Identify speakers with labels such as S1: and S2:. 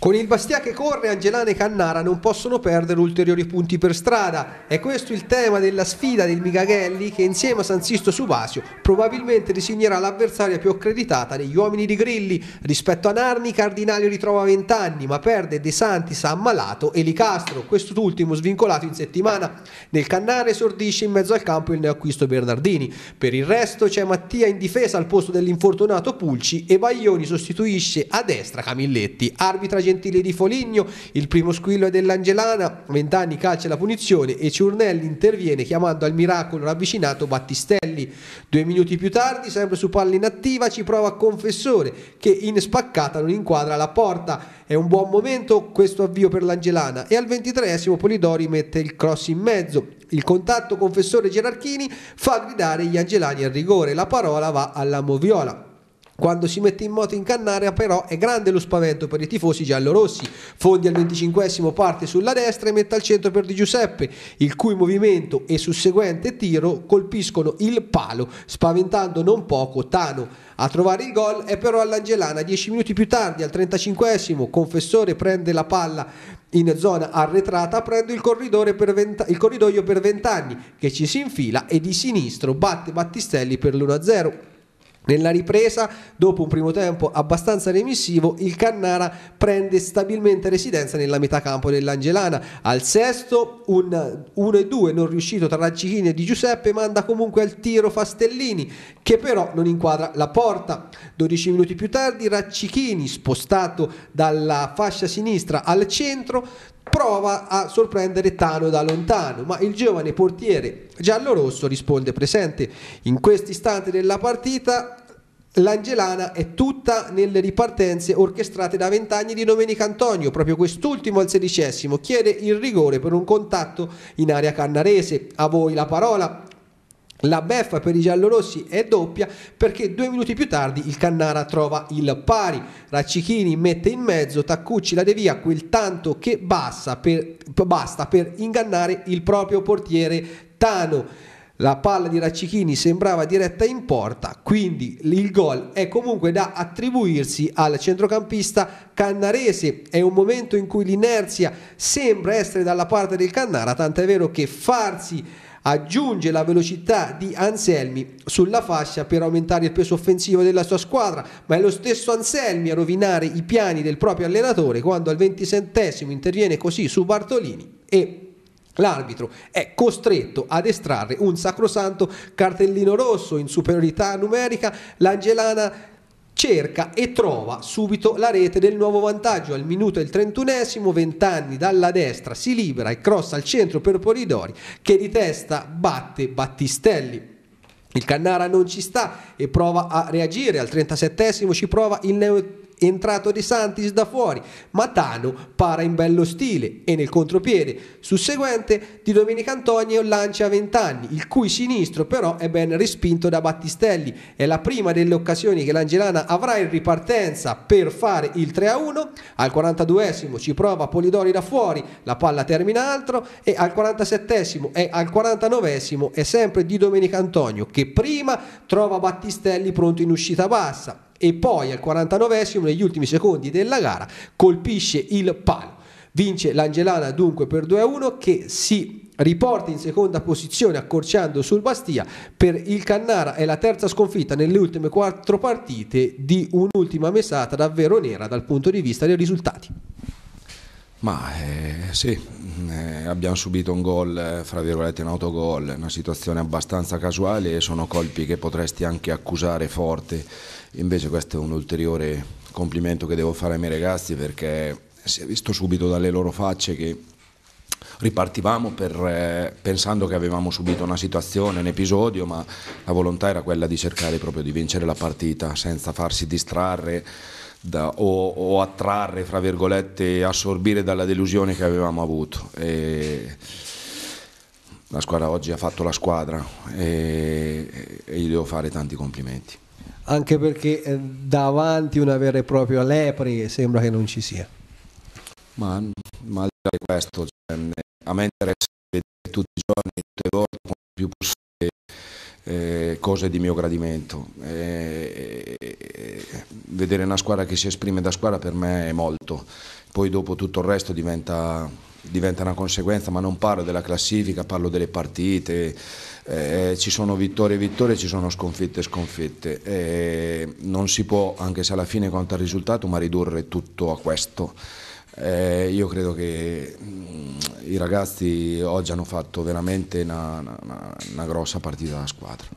S1: Con il Bastia che corre, Angelane e Cannara non possono perdere ulteriori punti per strada. È questo il tema della sfida del Migaghelli che insieme a San Sisto Subasio probabilmente disegnerà l'avversaria più accreditata negli uomini di Grilli. Rispetto a Narni, Cardinale ritrova 20 anni, ma perde De Santis, Ammalato e Licastro, quest'ultimo svincolato in settimana. Nel Cannara esordisce in mezzo al campo il neoacquisto Bernardini. Per il resto c'è Mattia in difesa al posto dell'infortunato Pulci e Baglioni sostituisce a destra Camilletti, arbitra Gentile di Foligno, il primo squillo è dell'Angelana, Ventani calcia la punizione e Ciurnelli interviene chiamando al miracolo ravvicinato Battistelli. Due minuti più tardi, sempre su palla inattiva, ci prova Confessore che in spaccata non inquadra la porta. È un buon momento questo avvio per l'Angelana e al 23esimo Polidori mette il cross in mezzo. Il contatto Confessore Gerarchini fa gridare gli angelani al rigore. La parola va alla Moviola. Quando si mette in moto in Cannaria però è grande lo spavento per i tifosi giallorossi. Fondi al 25 parte sulla destra e mette al centro per Di Giuseppe, il cui movimento e susseguente tiro colpiscono il palo, spaventando non poco Tano. A trovare il gol è però all'Angelana 10 minuti più tardi al 35 Confessore prende la palla in zona arretrata prende il, venta- il corridoio per Ventani che ci si infila e di sinistro batte Battistelli per l'1-0. Nella ripresa, dopo un primo tempo abbastanza remissivo, il Cannara prende stabilmente residenza nella metà campo dell'Angelana. Al sesto, un 1-2 non riuscito tra Raggichini e Di Giuseppe, manda comunque al tiro Fastellini, che però non inquadra la porta. 12 minuti più tardi, Raccichini, spostato dalla fascia sinistra al centro, prova a sorprendere Tano da lontano, ma il giovane portiere giallorosso risponde presente. In questi istanti della partita l'Angelana è tutta nelle ripartenze orchestrate da vent'anni di Domenico Antonio, proprio quest'ultimo al sedicesimo, chiede il rigore per un contatto in area cannarese. A voi la parola, la beffa per i giallorossi è doppia perché due minuti più tardi il Cannara trova il pari, Raccichini mette in mezzo, Taccucci la devia quel tanto che basta per, basta per ingannare il proprio portiere Tano. La palla di Raccichini sembrava diretta in porta, quindi il gol è comunque da attribuirsi al centrocampista cannarese. È un momento in cui l'inerzia sembra essere dalla parte del Cannara, tant'è vero che farsi aggiunge la velocità di Anselmi sulla fascia per aumentare il peso offensivo della sua squadra, ma è lo stesso Anselmi a rovinare i piani del proprio allenatore quando al ventisettesimo interviene così su Bartolini e L'arbitro è costretto ad estrarre un sacrosanto cartellino rosso in superiorità numerica. L'Angelana cerca e trova subito la rete del nuovo vantaggio al minuto il 31esimo, 20 anni dalla destra si libera e crossa al centro per Polidori che di testa batte Battistelli. Il Cannara non ci sta e prova a reagire, al 37esimo ci prova il neutro entrato De Santis da fuori, Matano para in bello stile e nel contropiede. Sul di Domenica Antonio lancia a Vent'anni, il cui sinistro però è ben respinto da Battistelli. È la prima delle occasioni che l'Angelana avrà in ripartenza per fare il 3-1. Al 42esimo ci prova Polidori da fuori, la palla termina altro e al 47esimo e al 49esimo è sempre di Domenica Antonio che prima trova Battistelli pronto in uscita bassa e poi al 49esimo negli ultimi secondi della gara colpisce il palo. Vince l'Angelana dunque per 2-1 che si riporta in seconda posizione accorciando sul Bastia per il Cannara è la terza sconfitta nelle ultime quattro partite di un'ultima mesata davvero nera dal punto di vista dei risultati.
S2: Ma eh, sì, mm, eh, abbiamo subito un gol, eh, fra virgolette un autogol, una situazione abbastanza casuale e sono colpi che potresti anche accusare forte, invece questo è un ulteriore complimento che devo fare ai miei ragazzi perché si è visto subito dalle loro facce che ripartivamo per, eh, pensando che avevamo subito una situazione, un episodio, ma la volontà era quella di cercare proprio di vincere la partita senza farsi distrarre da, o, o, attrarre, fra virgolette, assorbire dalla delusione che avevamo avuto. E la squadra oggi ha fatto la squadra e, e gli devo fare tanti complimenti.
S1: Anche perché eh, davanti una vera e propria lepre sembra che non
S2: ci sia. Ma, ma al di là di questo, cioè, a me interessa vedere tutti i giorni, tutte le volte, più possibile, eh, cose di mio gradimento. Eh, vedere una squadra che si esprime da squadra per me è molto, poi dopo tutto il resto diventa, diventa una conseguenza, ma non parlo della classifica, parlo delle partite, eh, ci sono vittorie e vittorie, ci sono sconfitte e sconfitte, eh, non si può, anche se alla fine conta il risultato, ma ridurre tutto a questo. Eh, io credo che mh, mm, i ragazzi oggi hanno fatto veramente una, una, una grossa partita da squadra.